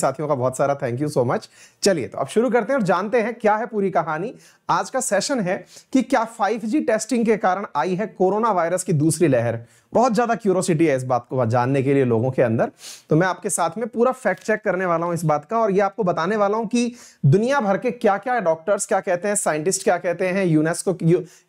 साथियों का बहुत सारा थैंक यू सो मच चलिए तो अब शुरू करते हैं और जानते हैं क्या है पूरी कहानी आज का सेशन है कि क्या 5G टेस्टिंग के कारण आई है कोरोना वायरस की दूसरी लहर बहुत ज़्यादा क्यूरोसिटी है इस बात को जानने के लिए लोगों के अंदर तो मैं आपके साथ में पूरा फैक्ट चेक करने वाला हूं इस बात का और ये आपको बताने वाला हूं कि दुनिया भर के क्या क्या डॉक्टर्स क्या कहते हैं साइंटिस्ट क्या कहते हैं यूनेस्को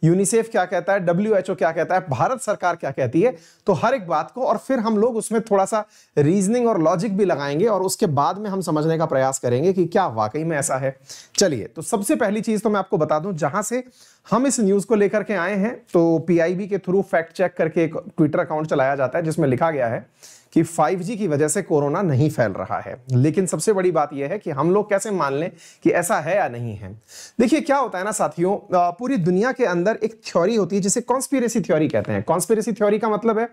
यूनिसेफ क्या कहता है डब्ल्यू क्या कहता है भारत सरकार क्या कहती है तो हर एक बात को और फिर हम लोग उसमें थोड़ा सा रीजनिंग और लॉजिक भी लगाएंगे और उसके बाद में हम समझने का प्रयास करेंगे कि क्या वाकई में ऐसा है चलिए तो सबसे पहली चीज़ तो मैं आपको बता दूं जहां से हम इस न्यूज़ को लेकर के आए हैं तो पीआईबी के थ्रू फैक्ट चेक करके एक ट्विटर अकाउंट चलाया जाता है जिसमें लिखा गया है कि 5G की वजह से कोरोना नहीं फैल रहा है लेकिन सबसे बड़ी बात यह है कि हम लोग कैसे मान लें कि ऐसा है या नहीं है देखिए क्या होता है ना साथियों पूरी दुनिया के अंदर एक थ्योरी होती है जिसे कॉन्स्पिरेसी थ्योरी कहते हैं कॉन्स्पिरेसी थ्योरी का मतलब है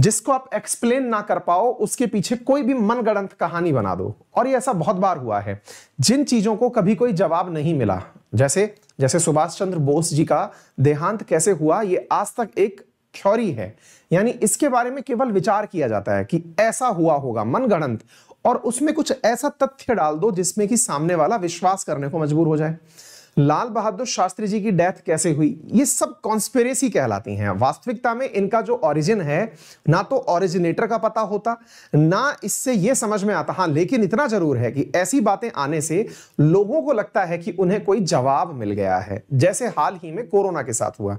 जिसको आप एक्सप्लेन ना कर पाओ उसके पीछे कोई भी मनगढ़ंत कहानी बना दो और ये ऐसा बहुत बार हुआ है जिन चीजों को कभी कोई जवाब नहीं मिला जैसे जैसे सुभाष चंद्र बोस जी का देहांत कैसे हुआ ये आज तक एक थ्योरी है यानी इसके बारे में केवल विचार किया जाता है कि ऐसा हुआ होगा मनगणंत और उसमें कुछ ऐसा तथ्य डाल दो जिसमें कि सामने वाला विश्वास करने को मजबूर हो जाए लाल बहादुर शास्त्री जी की डेथ कैसे हुई ये सब कॉन्स्पेरेसी कहलाती हैं वास्तविकता में इनका जो ओरिजिन है ना तो ओरिजिनेटर का पता होता ना इससे ये समझ में आता हाँ लेकिन इतना जरूर है कि ऐसी बातें आने से लोगों को लगता है कि उन्हें कोई जवाब मिल गया है जैसे हाल ही में कोरोना के साथ हुआ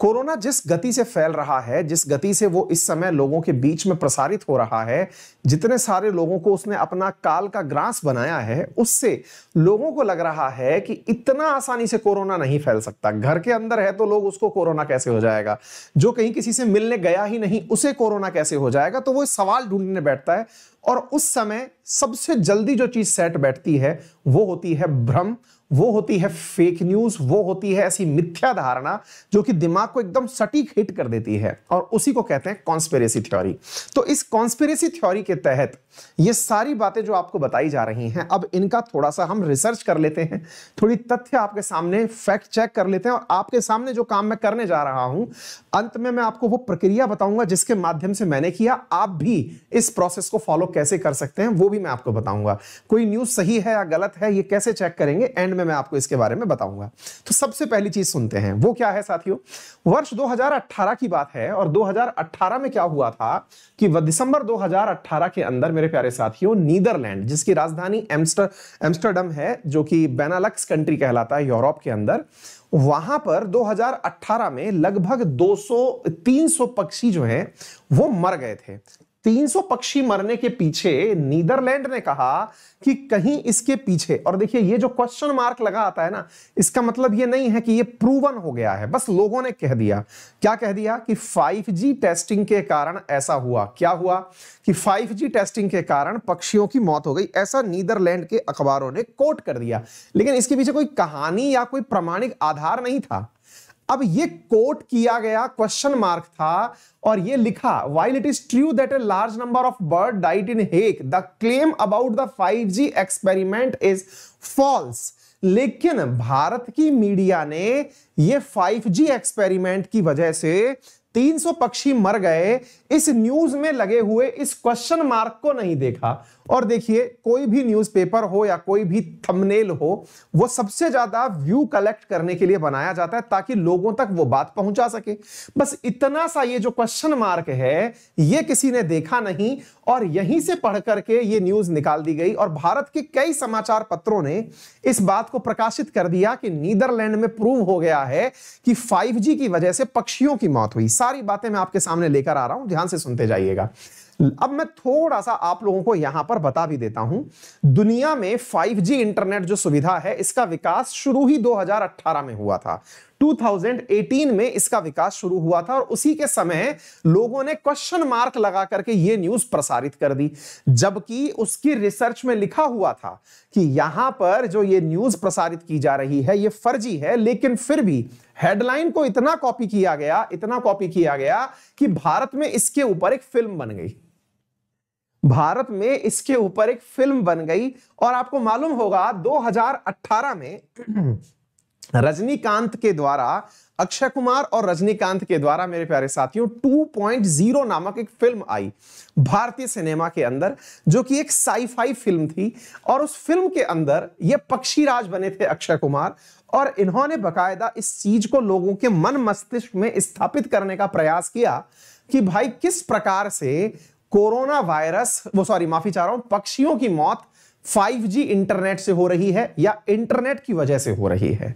कोरोना जिस गति से फैल रहा है जिस गति से वो इस समय लोगों के बीच में प्रसारित हो रहा है जितने सारे लोगों को उसने अपना काल का ग्रास बनाया है उससे लोगों को लग रहा है कि इतना आसानी से कोरोना नहीं फैल सकता घर के अंदर है तो लोग उसको कोरोना कैसे हो जाएगा जो कहीं किसी से मिलने गया ही नहीं उसे कोरोना कैसे हो जाएगा तो वो सवाल ढूंढने बैठता है और उस समय सबसे जल्दी जो चीज सेट बैठती है वो होती है भ्रम वो होती है फेक न्यूज वो होती है ऐसी मिथ्या धारणा जो कि दिमाग को एकदम सटीक हिट कर देती है और उसी को कहते हैं कॉन्स्पेरेसी थ्योरी तो इस कॉन्स्पेरेसी थ्योरी के तहत ये सारी बातें जो आपको बताई जा रही हैं अब इनका थोड़ा सा हम रिसर्च कर लेते हैं थोड़ी तथ्य आपके सामने फैक्ट चेक कर लेते हैं और आपके सामने जो काम मैं करने जा रहा हूं अंत में मैं आपको वो प्रक्रिया बताऊंगा जिसके माध्यम से मैंने किया आप भी इस प्रोसेस को फॉलो कैसे कर सकते हैं वो भी मैं आपको बताऊंगा कोई न्यूज सही है या गलत है ये कैसे चेक करेंगे एंड में मैं आपको इसके बारे में बताऊंगा तो सबसे पहली चीज सुनते हैं वो क्या है साथियों वर्ष 2018 की बात है और 2018 में क्या हुआ था कि दिसंबर 2018 के अंदर मेरे प्यारे साथियों नीदरलैंड जिसकी राजधानी एम्स्टरडम है जो कि बेनालक्स कंट्री कहलाता है यूरोप के अंदर वहां पर 2018 में लगभग 200 300 पक्षी जो हैं वो मर गए थे 300 पक्षी मरने के पीछे नीदरलैंड ने कहा कि कहीं इसके पीछे और देखिए ये जो क्वेश्चन मार्क लगा आता है ना इसका मतलब ये नहीं है कि ये प्रूवन हो गया है बस लोगों ने कह दिया क्या कह दिया कि 5G टेस्टिंग के कारण ऐसा हुआ क्या हुआ कि 5G टेस्टिंग के कारण पक्षियों की मौत हो गई ऐसा नीदरलैंड के अखबारों ने कोट कर दिया लेकिन इसके पीछे कोई कहानी या कोई प्रमाणिक आधार नहीं था अब ये कोट किया गया क्वेश्चन मार्क था और ये लिखा while it is true that a large number of bird died in Hague the claim about the 5G experiment is false लेकिन भारत की मीडिया ने ये 5G एक्सपेरिमेंट की वजह से 300 पक्षी मर गए इस न्यूज में लगे हुए इस क्वेश्चन मार्क को नहीं देखा और देखिए कोई भी न्यूज़पेपर हो या कोई भी थंबनेल हो वो सबसे ज्यादा व्यू कलेक्ट करने के लिए बनाया जाता है ताकि लोगों तक वो बात पहुंचा सके बस इतना सा ये जो क्वेश्चन मार्क है ये किसी ने देखा नहीं और यहीं से पढ़ करके ये न्यूज निकाल दी गई और भारत के कई समाचार पत्रों ने इस बात को प्रकाशित कर दिया कि नीदरलैंड में प्रूव हो गया है कि फाइव की वजह से पक्षियों की मौत हुई सारी बातें मैं आपके सामने लेकर आ रहा हूं ध्यान से सुनते जाइएगा अब मैं थोड़ा सा आप लोगों को यहां पर बता भी देता हूं दुनिया में 5G इंटरनेट जो सुविधा है इसका विकास शुरू ही 2018 में हुआ था 2018 में इसका विकास शुरू हुआ था और उसी के समय लोगों ने क्वेश्चन मार्क लगा करके ये न्यूज प्रसारित कर दी जबकि उसकी रिसर्च में लिखा हुआ था कि यहां पर जो ये न्यूज प्रसारित की जा रही है ये फर्जी है लेकिन फिर भी हेडलाइन को इतना कॉपी किया गया इतना कॉपी किया गया कि भारत में इसके ऊपर एक फिल्म बन गई भारत में इसके ऊपर एक फिल्म बन गई और आपको मालूम होगा 2018 में रजनीकांत के द्वारा अक्षय कुमार और रजनीकांत के द्वारा मेरे प्यारे साथियों 2.0 नामक एक फिल्म आई भारतीय सिनेमा के अंदर जो कि एक साईफाई फिल्म थी और उस फिल्म के अंदर ये पक्षीराज बने थे अक्षय कुमार और इन्होंने बकायदा इस चीज को लोगों के मन मस्तिष्क में स्थापित करने का प्रयास किया कि भाई किस प्रकार से कोरोना वायरस वो सॉरी माफी चाह रहा हूं पक्षियों की मौत 5G इंटरनेट से हो रही है या इंटरनेट की वजह से हो रही है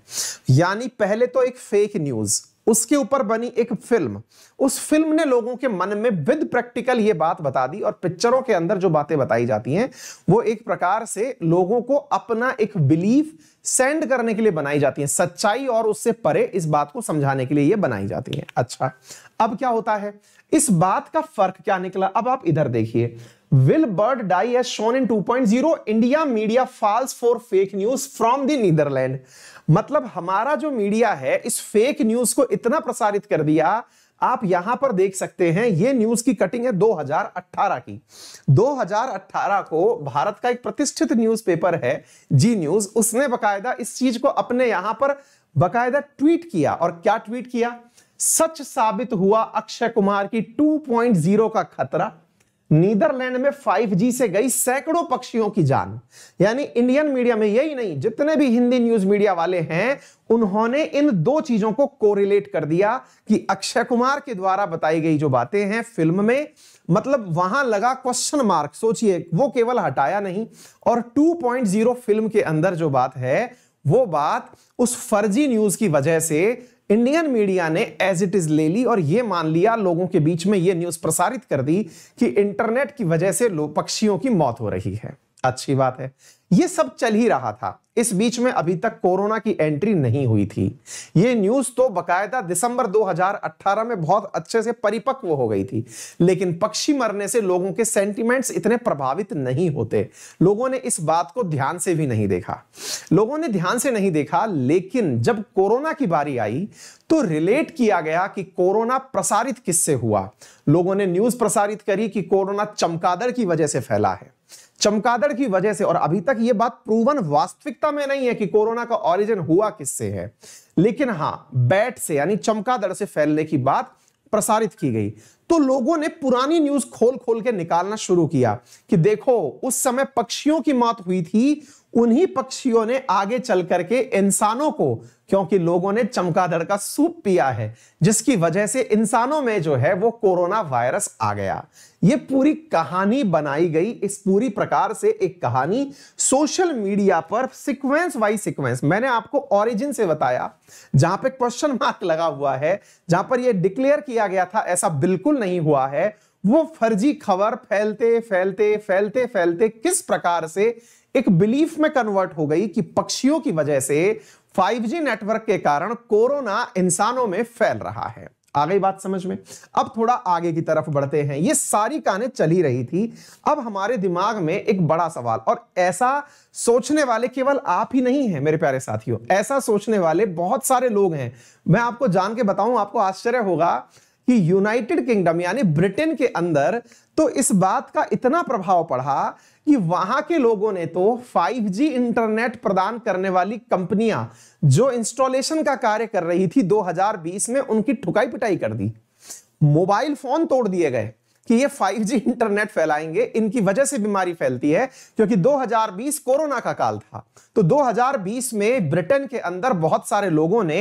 यानी पहले तो एक फेक न्यूज उसके ऊपर बनी एक फिल्म उस फिल्म ने लोगों के मन में विद प्रैक्टिकल ये बात बता दी और पिक्चरों के अंदर जो बातें बताई जाती हैं वो एक प्रकार से लोगों को अपना एक बिलीफ सेंड करने के लिए बनाई जाती है सच्चाई और उससे परे इस बात को समझाने के लिए ये बनाई जाती है अच्छा अब क्या होता है इस बात का फर्क क्या निकला अब आप इधर देखिए Will bird die as shown in 2.0? India media falls for fake news from the Netherlands. मतलब हमारा जो मीडिया है इस फेक न्यूज को इतना प्रसारित कर दिया आप यहां पर देख सकते हैं ये न्यूज की कटिंग है 2018 की 2018 को भारत का एक प्रतिष्ठित न्यूज़पेपर है जी न्यूज उसने बकायदा इस चीज को अपने यहां पर बकायदा ट्वीट किया और क्या ट्वीट किया सच साबित हुआ अक्षय कुमार की 2.0 का खतरा नीदरलैंड में 5G से गई सैकड़ों पक्षियों की जान यानी इंडियन मीडिया में यही नहीं जितने भी हिंदी न्यूज मीडिया वाले हैं उन्होंने इन दो चीजों को कोरिलेट कर दिया कि अक्षय कुमार के द्वारा बताई गई जो बातें हैं फिल्म में मतलब वहां लगा क्वेश्चन मार्क सोचिए वो केवल हटाया नहीं और 2.0 फिल्म के अंदर जो बात है वो बात उस फर्जी न्यूज की वजह से इंडियन मीडिया ने एज इट इज ले ली और यह मान लिया लोगों के बीच में यह न्यूज प्रसारित कर दी कि इंटरनेट की वजह से पक्षियों की मौत हो रही है अच्छी बात है ये सब चल ही रहा था इस बीच में अभी तक कोरोना की एंट्री नहीं हुई थी ये न्यूज तो बकायदा दिसंबर 2018 में बहुत अच्छे से परिपक्व हो गई थी लेकिन पक्षी मरने से लोगों के सेंटिमेंट्स इतने प्रभावित नहीं होते लोगों ने इस बात को ध्यान से भी नहीं देखा लोगों ने ध्यान से नहीं देखा लेकिन जब कोरोना की बारी आई तो रिलेट किया गया कि कोरोना प्रसारित किससे हुआ लोगों ने न्यूज प्रसारित करी कि कोरोना चमकादड़ की वजह से फैला है चमकादड़ की वजह से और अभी तक ये बात प्रूवन वास्तविकता में नहीं है कि कोरोना का ऑरिजिन हुआ किससे है लेकिन हां बैट से यानी चमकादड़ से फैलने की बात प्रसारित की गई तो लोगों ने पुरानी न्यूज खोल खोल के निकालना शुरू किया कि देखो उस समय पक्षियों की मौत हुई थी उन्हीं पक्षियों ने आगे चल करके इंसानों को क्योंकि लोगों ने चमकादड़ का सूप पिया है जिसकी वजह से इंसानों में जो है वो कोरोना वायरस आ गया ये पूरी कहानी बनाई गई इस पूरी प्रकार से एक कहानी सोशल मीडिया पर सिक्वेंस वाई सिक्वेंस मैंने आपको ओरिजिन से बताया जहां पे क्वेश्चन मार्क लगा हुआ है जहां पर यह डिक्लेयर किया गया था ऐसा बिल्कुल नहीं हुआ है वो फर्जी खबर फैलते फैलते फैलते फैलते किस प्रकार से एक बिलीफ में कन्वर्ट हो गई कि पक्षियों की वजह से 5G नेटवर्क के कारण कोरोना इंसानों में फैल रहा है आ गई बात समझ में अब थोड़ा आगे की तरफ बढ़ते हैं ये सारी काने चली रही थी अब हमारे दिमाग में एक बड़ा सवाल और ऐसा सोचने वाले केवल आप ही नहीं हैं मेरे प्यारे साथियों ऐसा सोचने वाले बहुत सारे लोग हैं मैं आपको जान के बताऊं आपको आश्चर्य होगा कि यूनाइटेड किंगडम यानी ब्रिटेन के अंदर तो इस बात का इतना प्रभाव पड़ा कि वहां के लोगों ने तो 5G इंटरनेट प्रदान करने वाली कंपनियां जो इंस्टॉलेशन का कार्य कर रही थी 2020 में उनकी ठुकाई पिटाई कर दी मोबाइल फोन तोड़ दिए गए कि ये 5G इंटरनेट फैलाएंगे इनकी वजह से बीमारी फैलती है क्योंकि 2020 कोरोना का काल था तो 2020 में ब्रिटेन के अंदर बहुत सारे लोगों ने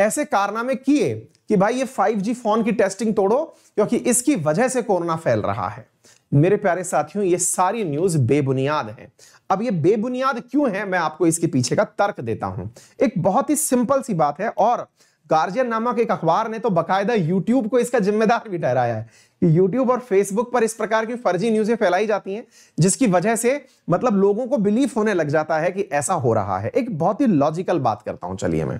ऐसे कारनामे किए कि भाई ये 5G फोन की टेस्टिंग तोड़ो क्योंकि इसकी वजह से कोरोना फैल रहा है मेरे प्यारे साथियों ये सारी न्यूज बेबुनियाद है अब ये बेबुनियाद क्यों है मैं आपको इसके पीछे का तर्क देता हूं एक बहुत ही सिंपल सी बात है और गार्जियन नामक एक अखबार ने तो बकायदा यूट्यूब को इसका जिम्मेदार भी ठहराया है कि यूट्यूब और फेसबुक पर इस प्रकार की फर्जी न्यूजें फैलाई जाती हैं जिसकी वजह से मतलब लोगों को बिलीफ होने लग जाता है कि ऐसा हो रहा है एक बहुत ही लॉजिकल बात करता हूं चलिए मैं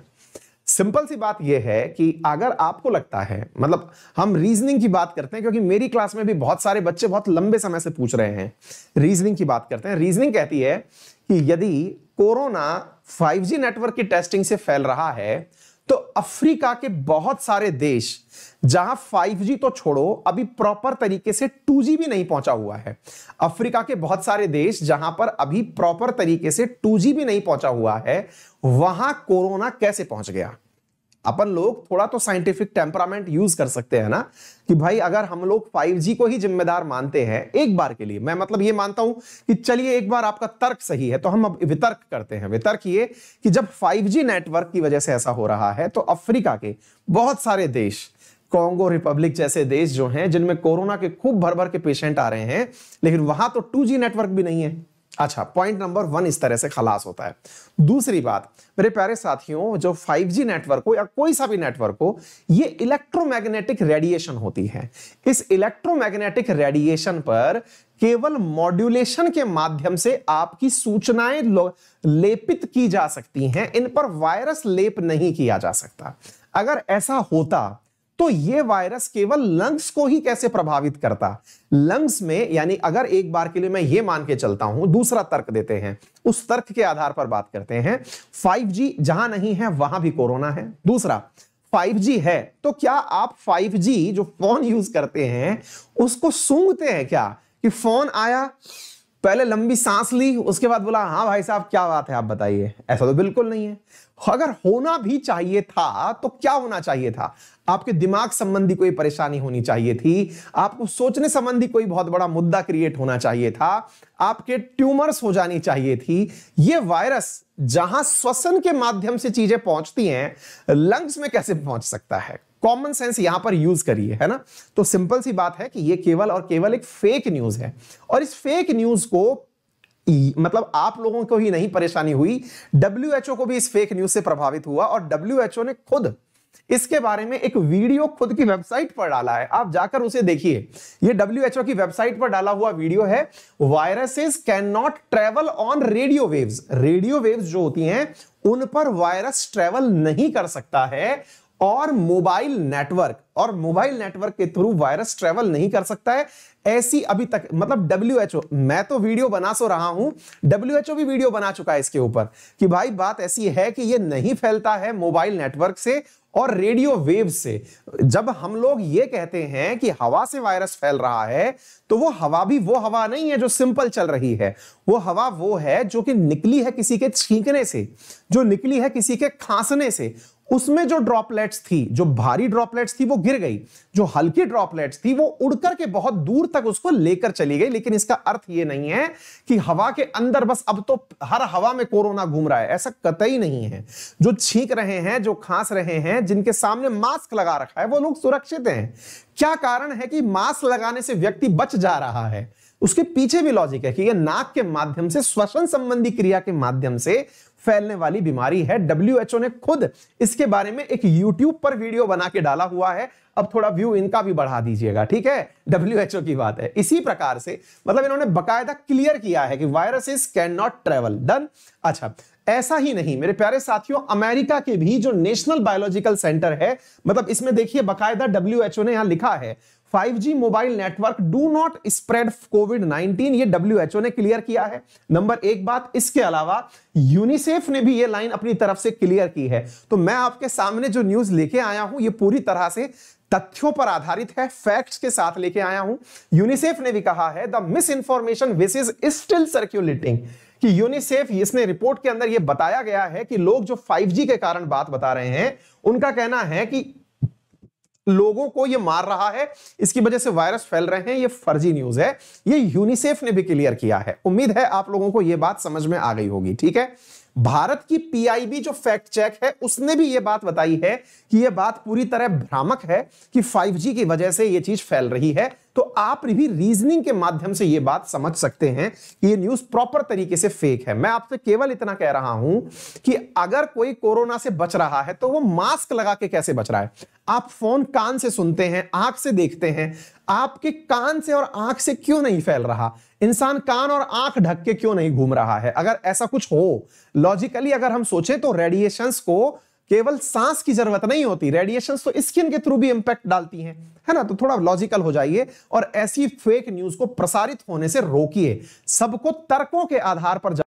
सिंपल सी बात यह है कि अगर आपको लगता है मतलब हम रीजनिंग की बात करते हैं क्योंकि मेरी क्लास में भी बहुत सारे बच्चे बहुत लंबे समय से पूछ रहे हैं रीजनिंग की बात करते हैं रीजनिंग कहती है कि यदि कोरोना 5G नेटवर्क की टेस्टिंग से फैल रहा है तो अफ्रीका के बहुत सारे देश जहां 5G तो छोड़ो अभी प्रॉपर तरीके से 2G भी नहीं पहुंचा हुआ है अफ्रीका के बहुत सारे देश जहां पर अभी प्रॉपर तरीके से 2G भी नहीं पहुंचा हुआ है वहां कोरोना कैसे पहुंच गया अपन लोग थोड़ा तो साइंटिफिक टेम्परामेंट यूज कर सकते हैं ना कि भाई अगर हम लोग 5G को ही जिम्मेदार मानते हैं एक बार के लिए मैं मतलब ये मानता हूं कि चलिए एक बार आपका तर्क सही है तो हम अब वितर्क करते हैं वितर्क ये कि जब 5G नेटवर्क की वजह से ऐसा हो रहा है तो अफ्रीका के बहुत सारे देश कॉन्गो रिपब्लिक जैसे देश जो हैं जिनमें कोरोना के खूब भर भर के पेशेंट आ रहे हैं लेकिन वहां तो 2G नेटवर्क भी नहीं है अच्छा पॉइंट नंबर वन इस तरह से खलास होता है दूसरी बात मेरे प्यारे साथियों जो 5G नेटवर्क हो या कोई सा भी नेटवर्क हो ये इलेक्ट्रोमैग्नेटिक रेडिएशन होती है इस इलेक्ट्रोमैग्नेटिक रेडिएशन पर केवल मॉड्यूलेशन के माध्यम से आपकी सूचनाएं लेपित की जा सकती हैं इन पर वायरस लेप नहीं किया जा सकता अगर ऐसा होता तो ये वायरस केवल लंग्स को ही कैसे प्रभावित करता लंग्स में यानी अगर एक बार के लिए मैं ये मान के चलता हूं दूसरा तर्क देते हैं उस तर्क के आधार पर बात करते हैं 5G जहां नहीं है वहां भी कोरोना है दूसरा 5G है तो क्या आप 5G जो फोन यूज करते हैं उसको सूंघते हैं क्या कि फोन आया पहले लंबी सांस ली उसके बाद बोला हाँ भाई साहब क्या बात है आप बताइए ऐसा तो बिल्कुल नहीं है अगर होना भी चाहिए था तो क्या होना चाहिए था आपके दिमाग संबंधी कोई परेशानी होनी चाहिए थी आपको सोचने संबंधी कोई बहुत बड़ा मुद्दा क्रिएट होना चाहिए था आपके ट्यूमर्स हो जानी चाहिए थी ये वायरस जहां श्वसन के माध्यम से चीजें पहुंचती हैं लंग्स में कैसे पहुंच सकता है कॉमन सेंस यहां पर यूज करिए है ना तो सिंपल सी बात है कि ये केवल और केवल एक फेक न्यूज है और इस फेक न्यूज को मतलब आप लोगों को ही नहीं परेशानी हुई डब्ल्यू को भी इस फेक न्यूज से प्रभावित हुआ और डब्ल्यू ने खुद इसके बारे में एक वीडियो खुद की वेबसाइट पर डाला है आप जाकर उसे देखिए ये डब्ल्यू की वेबसाइट पर डाला हुआ वीडियो है viruses can not travel on radio waves radio waves जो होती हैं उन पर वायरस ट्रेवल नहीं कर सकता है और मोबाइल नेटवर्क और मोबाइल नेटवर्क के थ्रू वायरस ट्रेवल नहीं कर सकता है ऐसी अभी तक मतलब डब्ल्यू मैं तो वीडियो बना सो रहा हूं डब्ल्यू भी वीडियो बना चुका है इसके ऊपर कि भाई बात ऐसी है कि ये नहीं फैलता है मोबाइल नेटवर्क से और रेडियो वेव से जब हम लोग ये कहते हैं कि हवा से वायरस फैल रहा है तो वो हवा भी वो हवा नहीं है जो सिंपल चल रही है वो हवा वो है जो कि निकली है किसी के छींकने से जो निकली है किसी के खांसने से उसमें जो ड्रॉपलेट्स थी जो भारी ड्रॉपलेट्स थी वो गिर गई जो हल्की ड्रॉपलेट्स थी वो उड़कर के बहुत दूर तक उसको लेकर चली गई लेकिन इसका अर्थ ये नहीं है कि हवा के अंदर बस अब तो हर हवा में कोरोना घूम रहा है ऐसा कतई नहीं है जो छींक रहे हैं जो खांस रहे हैं जिनके सामने मास्क लगा रखा है वो लोग सुरक्षित हैं क्या कारण है कि मास्क लगाने से व्यक्ति बच जा रहा है उसके पीछे भी लॉजिक है कि यह नाक के माध्यम से श्वसन संबंधी क्रिया के माध्यम से फैलने वाली बीमारी है डब्ल्यू ने खुद इसके बारे में एक यूट्यूब पर वीडियो बना के डाला हुआ है अब थोड़ा व्यू इनका भी बढ़ा दीजिएगा ठीक है डब्ल्यू की बात है इसी प्रकार से मतलब इन्होंने बकायदा क्लियर किया है कि viruses can not travel done अच्छा ऐसा ही नहीं मेरे प्यारे साथियों अमेरिका के भी जो नेशनल बायोलॉजिकल सेंटर है मतलब इसमें देखिए बकायदा डब्ल्यू ने यहां लिखा है 5G mobile network do not spread covid 19 ये डब्ल्यूएचओ ने क्लियर किया है नंबर एक बात इसके अलावा यूनिसेफ ने भी ये लाइन अपनी तरफ से क्लियर की है तो मैं आपके सामने जो न्यूज लेके आया हूं ये पूरी तरह से तथ्यों पर आधारित है फैक्ट्स के साथ लेके आया हूं यूनिसेफ ने भी कहा है the misinformation this is still circulating कि यूनिसेफ इसने रिपोर्ट के अंदर यह बताया गया है कि लोग जो 5G के कारण बात बता रहे हैं उनका कहना है कि लोगों को ये मार रहा है इसकी वजह से वायरस फैल रहे हैं ये फर्जी न्यूज है ये यूनिसेफ ने भी क्लियर किया है उम्मीद है आप लोगों को यह बात समझ में आ गई होगी ठीक है भारत की पीआईबी जो फैक्ट चेक है उसने भी यह बात बताई है कि यह बात पूरी तरह भ्रामक है कि 5G की वजह से यह चीज फैल रही है तो आप भी रीजनिंग के माध्यम से यह बात समझ सकते हैं कि ये न्यूज प्रॉपर तरीके से फेक है मैं आपसे केवल इतना कह रहा हूं कि अगर कोई कोरोना से बच रहा है तो वो मास्क लगा के कैसे बच रहा है आप फोन कान से सुनते हैं आंख से देखते हैं आपके कान से और आंख से क्यों नहीं फैल रहा इंसान कान और आंख ढक के क्यों नहीं घूम रहा है अगर ऐसा कुछ हो लॉजिकली अगर हम सोचे तो रेडिएशंस को केवल सांस की जरूरत नहीं होती रेडिएशन तो स्किन के थ्रू भी इंपैक्ट डालती हैं है ना तो थोड़ा लॉजिकल हो जाइए और ऐसी फेक न्यूज को प्रसारित होने से रोकिए सबको तर्कों के आधार पर